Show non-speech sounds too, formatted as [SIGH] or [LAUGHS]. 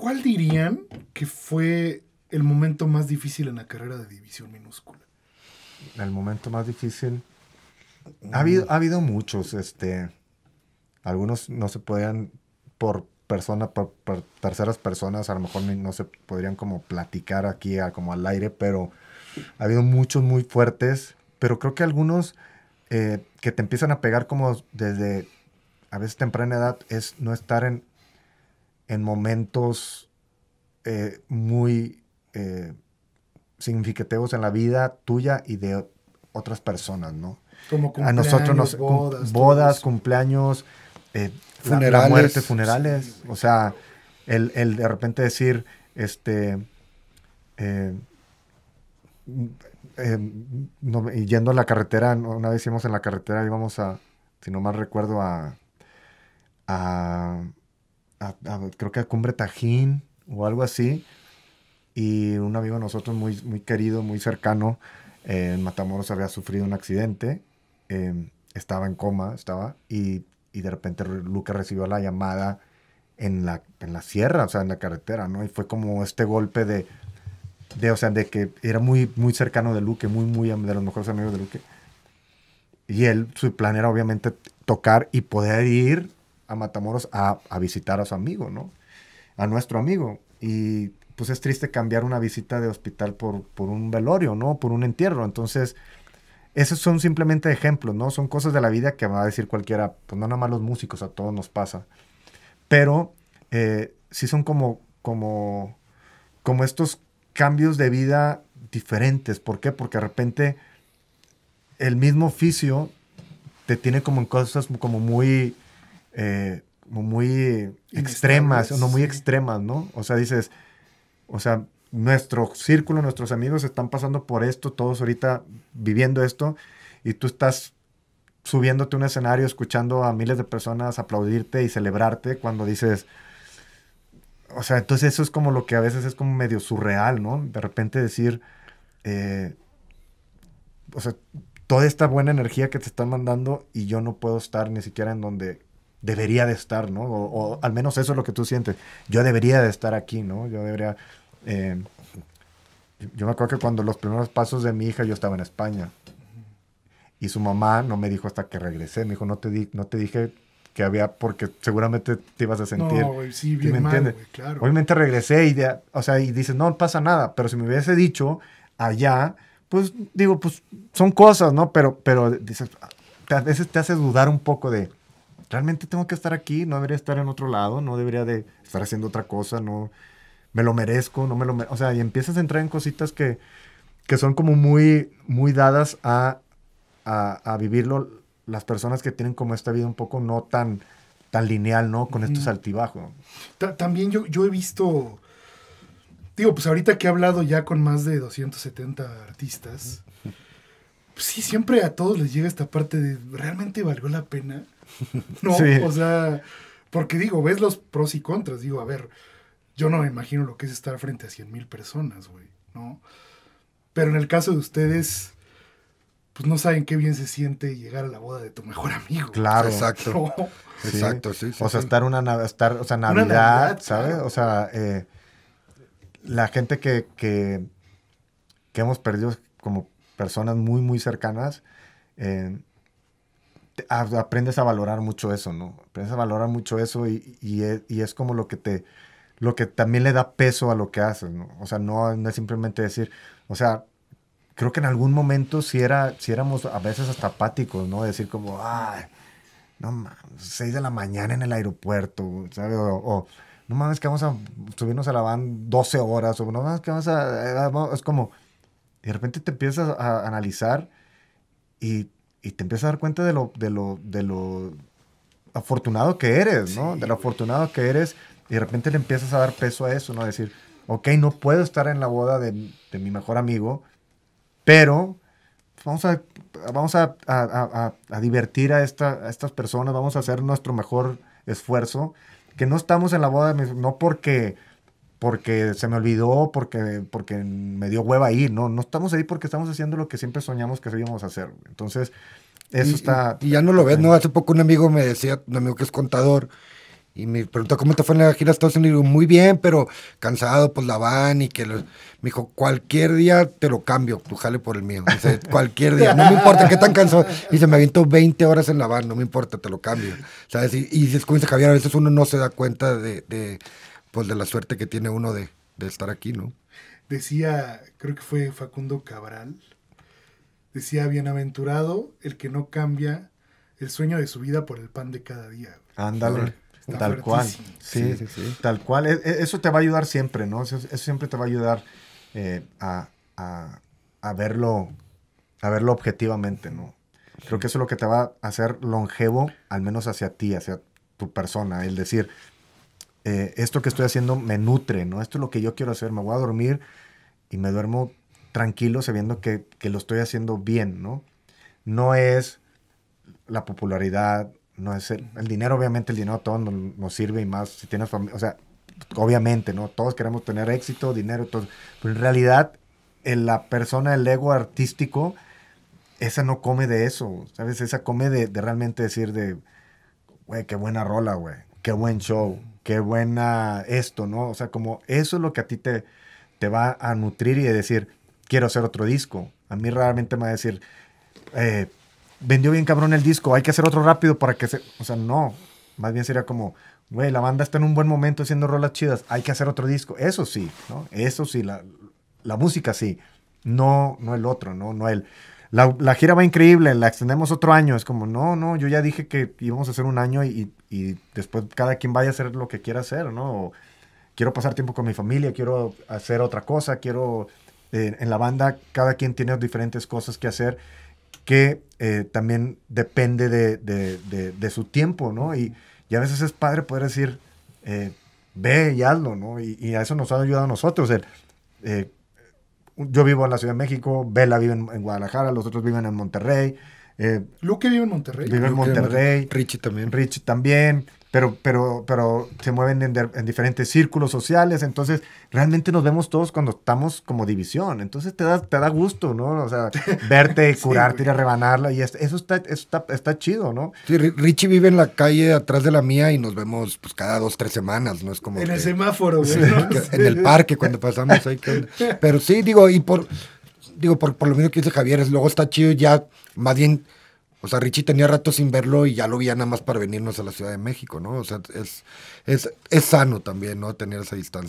¿Cuál dirían que fue el momento más difícil en la carrera de división minúscula? El momento más difícil. Ha habido, ha habido muchos, este. Algunos no se podían por persona, por, terceras personas, a lo mejor no se podrían como platicar aquí como al aire, pero ha habido muchos muy fuertes, pero creo que algunos eh, que te empiezan a pegar como desde a veces temprana edad es no estar en, en momentos eh, muy eh, significativos en la vida tuya y de otras personas, ¿no? Como cumpleaños, a nosotros nos, bodas, bodas cumpleaños, muertes, eh, funerales, la, funerales, o sea, el, de repente decir, este, mm, yendo a la carretera, una vez íbamos en la carretera, íbamos a, si no mal recuerdo, a creo que a Cumbre Tajín o algo así. Y un amigo de nosotros muy, muy querido, muy cercano, eh, en Matamoros había sufrido un accidente. Em, estaba en coma, estaba. Y, y de repente Luque recibió la llamada en la, en la sierra, o sea, en la carretera, ¿no? Y fue como este golpe de, de o sea, de que era muy, muy cercano de Luque, muy, muy de los mejores amigos de Luque. Y él, su plan era obviamente tocar y poder ir a Matamoros a, visitar a su amigo, ¿no? A nuestro amigo. Y pues es triste cambiar una visita de hospital por, por un velorio, ¿no? Por un entierro. Entonces, esos son simplemente ejemplos, ¿no? Son cosas de la vida que va a decir cualquiera, pues no nada más los músicos, a todos nos pasa. Pero eh, sí son como, como, como estos cambios de vida diferentes. ¿Por qué? Porque de repente el mismo oficio te tiene como en cosas como muy como eh, muy extremas, no muy extremas, ¿no? O sea, dices, o sea, nuestro círculo, nuestros amigos están pasando por esto, todos ahorita viviendo esto, y tú estás subiéndote un escenario, escuchando a miles de personas aplaudirte y celebrarte cuando dices, o sea, entonces eso es como lo que a veces es como medio surreal, ¿no? De repente decir, eh, o sea, toda esta buena energía que te están mandando y yo no puedo estar ni siquiera en donde debería de estar, ¿no? O, al menos eso es lo que tú sientes. Yo debería de estar aquí, ¿no? Yo debería... Eh, yo me acuerdo que cuando los primeros pasos de mi hija yo estaba en España y su mamá no me dijo hasta que regresé, me dijo, no te, di no te dije que había, porque seguramente te ibas a sentir. No, sí, bien ¿Me entiendes? claro. Obviamente regresé y, o sea, y dices, no, pasa nada, pero si me hubiese dicho allá, pues digo, pues son cosas, ¿no? Pero, pero dices, a veces te hace dudar un poco de, realmente tengo que estar aquí, no debería estar en otro lado, no debería de estar haciendo otra cosa, no me lo merezco, no me lo O sea, y empiezas a entrar en cositas que, que son como muy, muy dadas a, a, vivirlo las personas que tienen como esta vida un poco no tan, tan lineal, ¿no? Con estos altibajos. también yo, he visto, digo, pues ahorita que he hablado ya con más de 270 artistas, pues sí, siempre a todos les llega esta parte de, ¿realmente valió la pena? [LAUGHS] No, o sea, porque digo, ves los pros y contras, digo, a ver, yo no me imagino lo que es estar frente a 100 mil personas, güey, ¿no? Pero en el caso de ustedes, pues no saben qué bien se siente llegar a la boda de tu mejor amigo. Claro, exacto. Exacto, sí, O sea, estar una estar, o sea, Navidad, ¿sabes? O sea, eh, la gente que, que, que hemos perdido como personas muy, muy cercanas, eh, aprendes a valorar mucho eso, ¿no? Aprendes a valorar mucho eso e, y, es, como lo que te, lo que también le da peso a lo que haces, ¿no? O sea, no, es simplemente decir, o sea, creo que en algún momento si, era, si éramos a veces hasta apáticos, ¿no? Decir como, ay, no mames, 6 de la mañana en el aeropuerto, ¿sabes? O, no mames que vamos a subirnos a la van 12 horas, o no mames que vamos a... Eh, es como, y de repente te empiezas a analizar y, te empiezas a dar cuenta de lo, de lo, de lo afortunado que eres, ¿no? de lo afortunado que eres. Y de repente le empiezas a dar peso a eso, ¿no? Decir, ok, no puedo estar en la boda de, mi mejor amigo, pero vamos a, vamos a, divertir a, esta, estas personas, vamos a hacer nuestro mejor esfuerzo. Que no estamos en la boda, de mi, no porque porque se me olvidó, porque, porque me dio hueva ahí. ¿no? No estamos ahí porque estamos haciendo lo que siempre soñamos que íbamos a hacer. Entonces, eso está... Y ya no lo ves, ¿no? Hace poco un amigo me decía, un amigo que es contador, y me preguntó cómo te fue en la gira todos Estados Unidos. muy bien, pero cansado, pues la van y que me dijo, cualquier día te lo cambio, tú jale por el mío. [LAUGHS] cualquier día, no me importa qué tan cansado. Y se me aviento 20 horas en la van, no me importa, te lo cambio. ¿Sabes? Y, es como dice Javier, a veces uno no se da cuenta de, pues de la suerte que tiene uno de, estar aquí, ¿no? Decía, creo que fue Facundo Cabral, decía, bienaventurado el que no cambia el sueño de su vida por el pan de cada día. Ándale. tal cual. Sí, sí, sí, Tal cual. E, e, eso te va a ayudar siempre, ¿no? Eso, siempre te va a ayudar eh, a, a, a, verlo, a verlo objetivamente, ¿no? Creo que eso es lo que te va a hacer longevo, al menos hacia ti, hacia tu persona. El decir, eh, esto que estoy haciendo me nutre, ¿no? Esto es lo que yo quiero hacer, me voy a dormir y me duermo tranquilo sabiendo que, lo estoy haciendo bien, ¿no? No es la popularidad, no es el, dinero, obviamente el dinero a todos nos, sirve y más si tienes familia, o sea, obviamente, ¿no? Todos queremos tener éxito, dinero, todo, pero en realidad en la persona, el ego artístico, esa no come de eso, ¿sabes? Esa come de, de realmente decir de, güey, qué buena rola, güey, qué buen show, qué buena esto, ¿no? O sea, como eso es lo que a ti te, te va a nutrir y decir, quiero hacer otro disco. A mí realmente me va a decir, eh, vendió bien cabrón el disco, hay que hacer otro rápido para que se... O sea, no, más bien sería como, güey, la banda está en un buen momento haciendo rolas chidas, hay que hacer otro disco. Eso sí, ¿no? Eso sí, la, la música sí. No, no el otro, ¿no? No el la, gira va increíble, la extendemos otro año. Es como, no, no, yo ya dije que íbamos a hacer un año y, después cada quien vaya a hacer lo que quiera hacer, ¿no? quiero pasar tiempo con mi familia, quiero hacer otra cosa, quiero... Eh, en la banda cada quien tiene diferentes cosas que hacer que eh, también depende de, su tiempo, ¿no? Y, a veces es padre poder decir, eh, ve y hazlo, ¿no? Y, a eso nos ha ayudado a nosotros yo vivo en la Ciudad de México, Vela vive en, Guadalajara, los otros viven en Monterrey. Eh, ¿Luke vive en Monterrey. Vive en Monterrey. Monterrey. Richie también. Richie también pero, pero, pero se mueven en, diferentes círculos sociales, entonces realmente nos vemos todos cuando estamos como división, entonces te da, te da gusto, ¿no? O sea, [LAUGHS] verte, curarte, ir a rebanarla, y eso está, eso está, chido, ¿no? Sí, Richie vive en la calle atrás de la mía y nos vemos pues cada dos, tres semanas, ¿no? Es como... En el semáforo, En el parque cuando pasamos ahí. pero sí, digo, y por... Digo, por, lo menos que dice Javier, es, luego está chido ya, más bien o sea, Richie tenía rato sin verlo y ya lo veía nada más para venirnos a la Ciudad de México, ¿no? O sea, es, es, es sano también, ¿no? Tener esa distancia.